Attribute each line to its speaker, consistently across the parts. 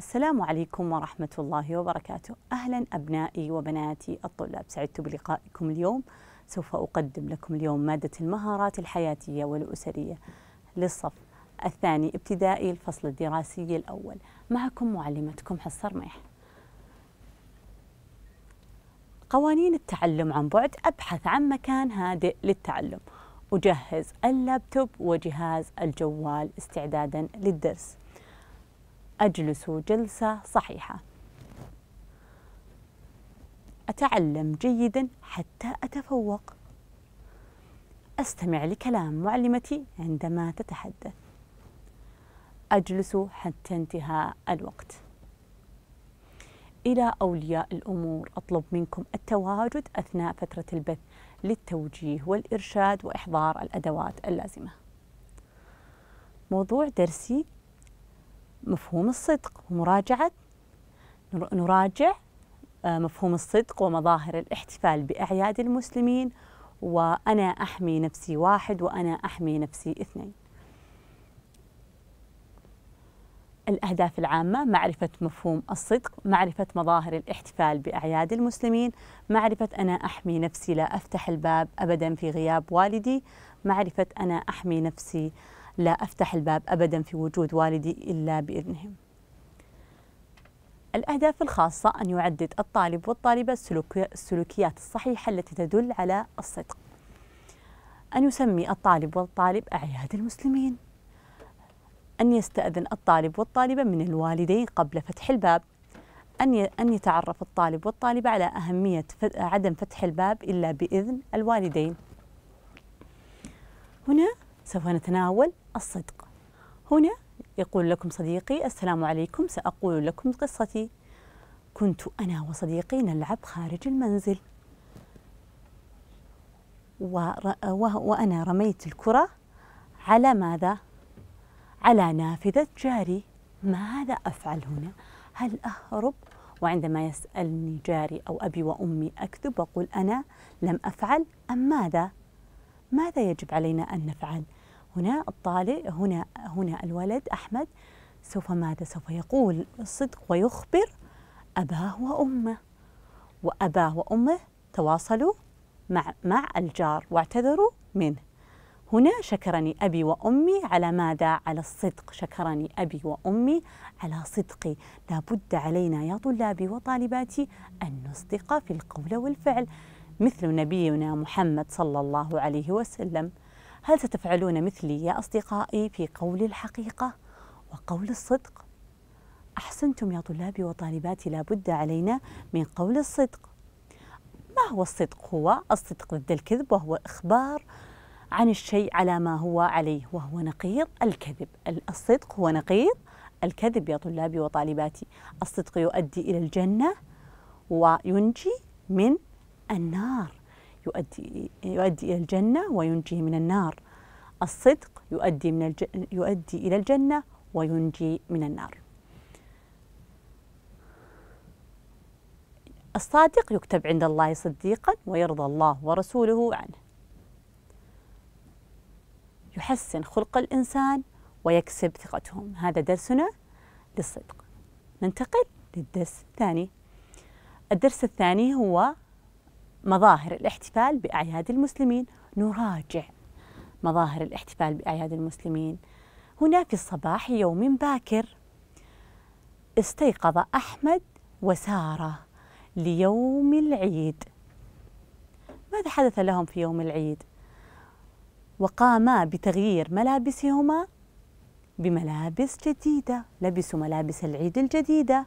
Speaker 1: السلام عليكم ورحمة الله وبركاته أهلا أبنائي وبناتي الطلاب سعدت بلقائكم اليوم سوف أقدم لكم اليوم مادة المهارات الحياتية والأسرية للصف الثاني ابتدائي الفصل الدراسي الأول معكم معلمتكم حصة رميح قوانين التعلم عن بعد أبحث عن مكان هادئ للتعلم أجهز اللابتوب وجهاز الجوال استعدادا للدرس أجلس جلسة صحيحة أتعلم جيدا حتى أتفوق أستمع لكلام معلمتي عندما تتحدث أجلس حتى انتهاء الوقت إلى أولياء الأمور أطلب منكم التواجد أثناء فترة البث للتوجيه والإرشاد وإحضار الأدوات اللازمة موضوع درسي مفهوم الصدق ومراجعة نراجع آه، مفهوم الصدق ومظاهر الاحتفال بأعياد المسلمين وأنا أحمي نفسي واحد وأنا أحمي نفسي اثنين الأهداف العامة معرفة مفهوم الصدق معرفة مظاهر الاحتفال بأعياد المسلمين معرفة أنا أحمي نفسي لا أفتح الباب أبدا في غياب والدي معرفة أنا أحمي نفسي لا أفتح الباب أبدا في وجود والدي إلا بإذنهم الأهداف الخاصة أن يعدد الطالب والطالبة السلوكيات الصحيحة التي تدل على الصدق أن يسمي الطالب والطالب أعياد المسلمين أن يستأذن الطالب والطالبة من الوالدين قبل فتح الباب أن أن يتعرف الطالب والطالبة على أهمية عدم فتح الباب إلا بإذن الوالدين. هنا سوف نتناول الصدق هنا يقول لكم صديقي السلام عليكم سأقول لكم قصتي كنت أنا وصديقي نلعب خارج المنزل وأنا رميت الكرة على ماذا؟ على نافذة جاري ماذا أفعل هنا؟ هل أهرب؟ وعندما يسألني جاري أو أبي وأمي أكذب وأقول أنا لم أفعل أم ماذا؟ ماذا يجب علينا أن نفعل؟ هنا الطالب هنا هنا الولد أحمد سوف ماذا سوف يقول الصدق ويخبر أباه وأمه وأباه وأمه تواصلوا مع مع الجار واعتذروا منه هنا شكرني أبي وأمي على ماذا؟ على الصدق شكرني أبي وأمي على صدقي لابد علينا يا طلابي وطالباتي أن نصدق في القول والفعل مثل نبينا محمد صلى الله عليه وسلم هل ستفعلون مثلي يا أصدقائي في قول الحقيقة وقول الصدق؟ أحسنتم يا طلابي وطالباتي لابد علينا من قول الصدق ما هو الصدق هو الصدق ضد الكذب وهو إخبار عن الشيء على ما هو عليه وهو نقيض الكذب الصدق هو نقيض الكذب يا طلابي وطالباتي الصدق يؤدي إلى الجنة وينجي من النار يؤدي يؤدي إلى الجنة وينجي من النار الصدق يؤدي من الج... يؤدي إلى الجنة وينجي من النار الصادق يكتب عند الله صديقا ويرضى الله ورسوله عنه يحسن خلق الإنسان ويكسب ثقتهم هذا درسنا للصدق ننتقل للدرس الثاني الدرس الثاني هو مظاهر الاحتفال بأعياد المسلمين نراجع مظاهر الاحتفال بأعياد المسلمين هنا في الصباح يوم باكر استيقظ أحمد وسارة ليوم العيد ماذا حدث لهم في يوم العيد وقاما بتغيير ملابسهما بملابس جديدة لبسوا ملابس العيد الجديدة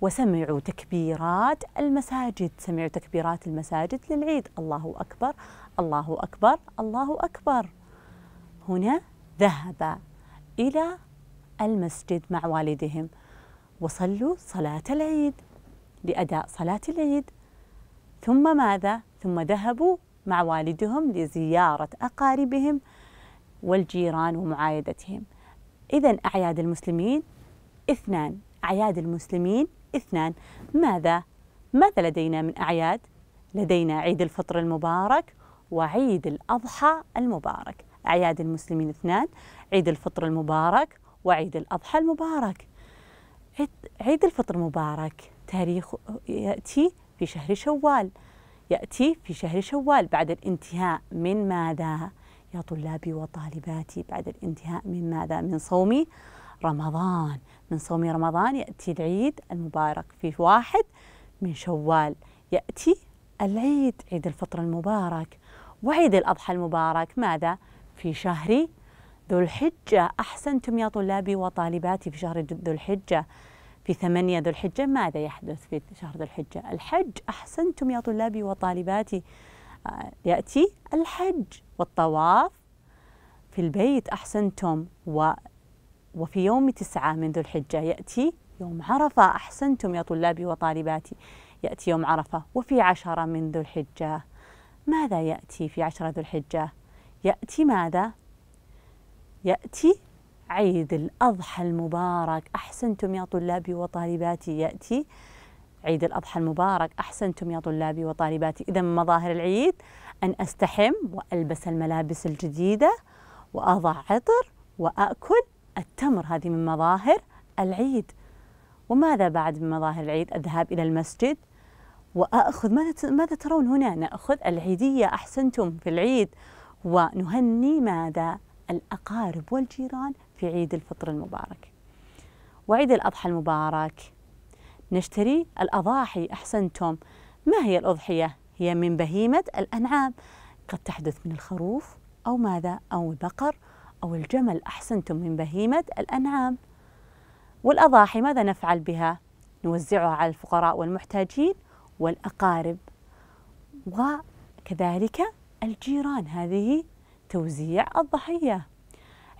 Speaker 1: وسمعوا تكبيرات المساجد سمعوا تكبيرات المساجد للعيد الله أكبر الله أكبر الله أكبر هنا ذهب إلى المسجد مع والدهم وصلوا صلاة العيد لأداء صلاة العيد ثم ماذا؟ ثم ذهبوا مع والدهم لزيارة أقاربهم والجيران ومعايدتهم إذا أعياد المسلمين اثنان أعياد المسلمين اثنان ماذا؟ ماذا لدينا من أعياد؟ لدينا عيد الفطر المبارك وعيد الأضحى المبارك أعياد المسلمين اثنان عيد الفطر المبارك وعيد الأضحى المبارك عيد الفطر المبارك تاريخ يأتي في شهر شوال يأتي في شهر شوال بعد الانتهاء من ماذا؟ يا طلابي وطالباتي بعد الانتهاء من ماذا؟ من صومي رمضان من صوم رمضان يأتي العيد المبارك في واحد من شوال يأتي العيد عيد الفطر المبارك وعيد الأضحى المبارك ماذا في شهر ذو الحجة أحسنتم يا طلابي وطالباتي في شهر ذو الحجة في ثمانية ذو الحجة ماذا يحدث في شهر ذو الحجة الحج أحسنتم يا طلابي وطالباتي آه، يأتي الحج والطواف في البيت أحسنتم و وفي يوم تسعة من ذو الحجة يأتي يوم عرفة أحسنتم يا طلابي وطالباتي يأتي يوم عرفة وفي عشرة من ذو الحجة ماذا يأتي في عشرة ذو الحجة يأتي ماذا يأتي عيد الأضحى المبارك أحسنتم يا طلابي وطالباتي يأتي عيد الأضحى المبارك أحسنتم يا طلابي وطالباتي إذا من مظاهر العيد أن أستحم وألبس الملابس الجديدة وأضع عطر وأكل التمر هذه من مظاهر العيد وماذا بعد من مظاهر العيد الذهاب إلى المسجد وأخذ ماذا ترون هنا نأخذ العيدية أحسنتم في العيد ونهني ماذا الأقارب والجيران في عيد الفطر المبارك وعيد الأضحى المبارك نشتري الأضاحي أحسنتم ما هي الأضحية؟ هي من بهيمة الأنعام قد تحدث من الخروف أو ماذا؟ أو البقر أو الجمل أحسنتم من بهيمة الأنعام والأضاحي ماذا نفعل بها؟ نوزعها على الفقراء والمحتاجين والأقارب وكذلك الجيران هذه توزيع الضحية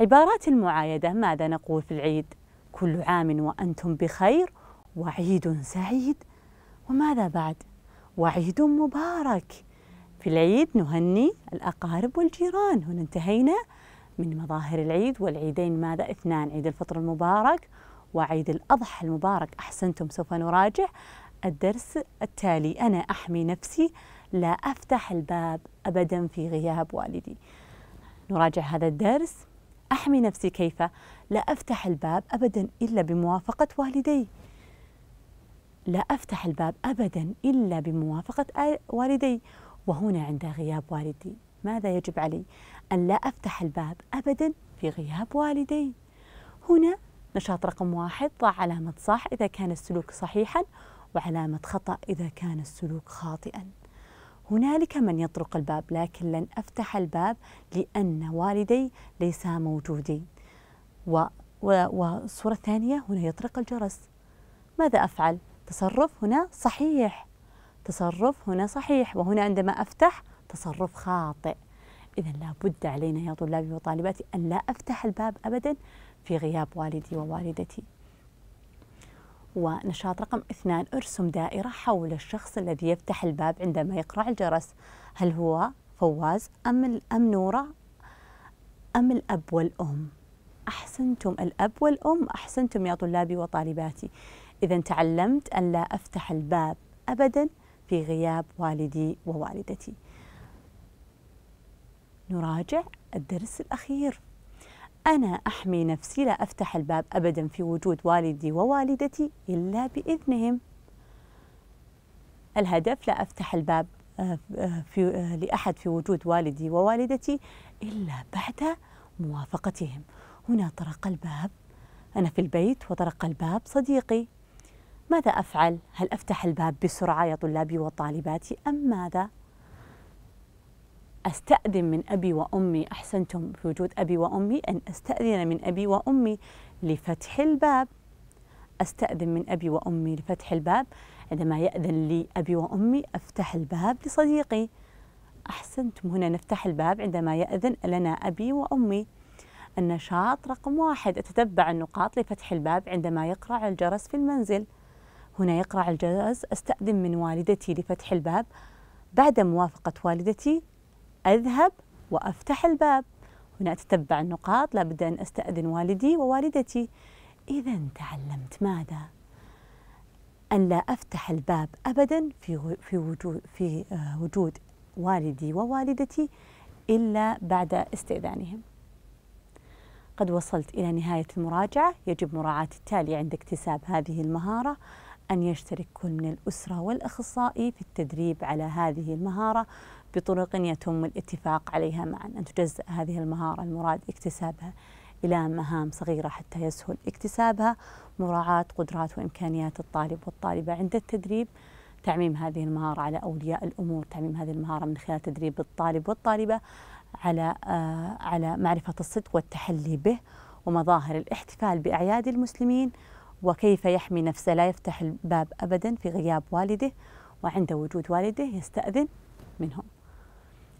Speaker 1: عبارات المعايدة ماذا نقول في العيد؟ كل عام وأنتم بخير وعيد سعيد وماذا بعد؟ وعيد مبارك في العيد نهني الأقارب والجيران هنا انتهينا من مظاهر العيد والعيدين ماذا اثنان عيد الفطر المبارك وعيد الأضحى المبارك أحسنتم سوف نراجع الدرس التالي أنا أحمي نفسي لا أفتح الباب أبدا في غياب والدي نراجع هذا الدرس أحمي نفسي كيف لا أفتح الباب أبدا إلا بموافقة والدي لا أفتح الباب أبدا إلا بموافقة والدي وهنا عند غياب والدي ماذا يجب علي أن لا أفتح الباب أبدا في غياب والدي هنا نشاط رقم واحد ضع علامة صح إذا كان السلوك صحيحا وعلامة خطأ إذا كان السلوك خاطئا هنالك من يطرق الباب لكن لن أفتح الباب لأن والدي ليسا موجودين و والصورة الثانية هنا يطرق الجرس ماذا أفعل؟ تصرف هنا صحيح تصرف هنا صحيح وهنا عندما أفتح تصرف خاطئ إذا لابد علينا يا طلابي وطالباتي أن لا أفتح الباب أبدا في غياب والدي ووالدتي ونشاط رقم اثنان ارسم دائرة حول الشخص الذي يفتح الباب عندما يقرع الجرس هل هو فواز أم, أم نورة أم الأب والأم أحسنتم الأب والأم أحسنتم يا طلابي وطالباتي إذا تعلمت أن لا أفتح الباب أبدا في غياب والدي ووالدتي نراجع الدرس الأخير أنا أحمي نفسي لا أفتح الباب أبدا في وجود والدي ووالدتي إلا بإذنهم الهدف لا أفتح الباب آه، آه، في آه، لأحد في وجود والدي ووالدتي إلا بعد موافقتهم هنا طرق الباب أنا في البيت وطرق الباب صديقي ماذا أفعل؟ هل أفتح الباب بسرعة يا طلابي وطالباتي أم ماذا؟ أستأذن من أبي وأمي أحسنتم في وجود أبي وأمي أن أستأذن من أبي وأمي لفتح الباب أستأذن من أبي وأمي لفتح الباب عندما يأذن لي أبي وأمي أفتح الباب لصديقي أحسنتم هنا نفتح الباب عندما يأذن لنا أبي وأمي النشاط رقم واحد أتتبع النقاط لفتح الباب عندما يقرع الجرس في المنزل هنا يقرع الجرس أستأذن من والدتي لفتح الباب بعد موافقة والدتي أذهب وأفتح الباب هنا أتتبع النقاط لابد أن أستأذن والدي ووالدتي إذا تعلمت ماذا؟ أن لا أفتح الباب أبدا في في وجود في آه، وجود والدي ووالدتي إلا بعد استئذانهم. قد وصلت إلى نهاية المراجعة، يجب مراعاة التالي عند اكتساب هذه المهارة أن يشترك كل من الأسرة والأخصائي في التدريب على هذه المهارة بطرق يتم الاتفاق عليها معا أن تجزأ هذه المهارة المراد اكتسابها إلى مهام صغيرة حتى يسهل اكتسابها مراعاة قدرات وإمكانيات الطالب والطالبة عند التدريب تعميم هذه المهارة على أولياء الأمور تعميم هذه المهارة من خلال تدريب الطالب والطالبة على آه، على معرفة الصدق والتحلي به ومظاهر الاحتفال بأعياد المسلمين وكيف يحمي نفسه لا يفتح الباب أبدا في غياب والده وعند وجود والده يستأذن منهم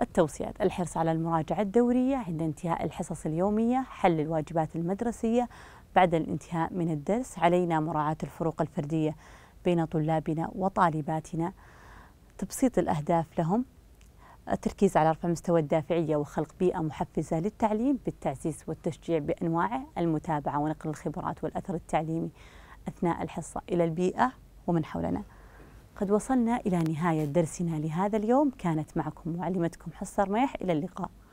Speaker 1: التوصيات الحرص على المراجعة الدورية عند انتهاء الحصص اليومية حل الواجبات المدرسية بعد الانتهاء من الدرس علينا مراعاة الفروق الفردية بين طلابنا وطالباتنا تبسيط الأهداف لهم التركيز على رفع مستوى الدافعية وخلق بيئة محفزة للتعليم بالتعزيز والتشجيع بأنواعه المتابعة ونقل الخبرات والأثر التعليمي أثناء الحصة إلى البيئة ومن حولنا قد وصلنا إلى نهاية درسنا لهذا اليوم كانت معكم معلمتكم حصة رميح إلى اللقاء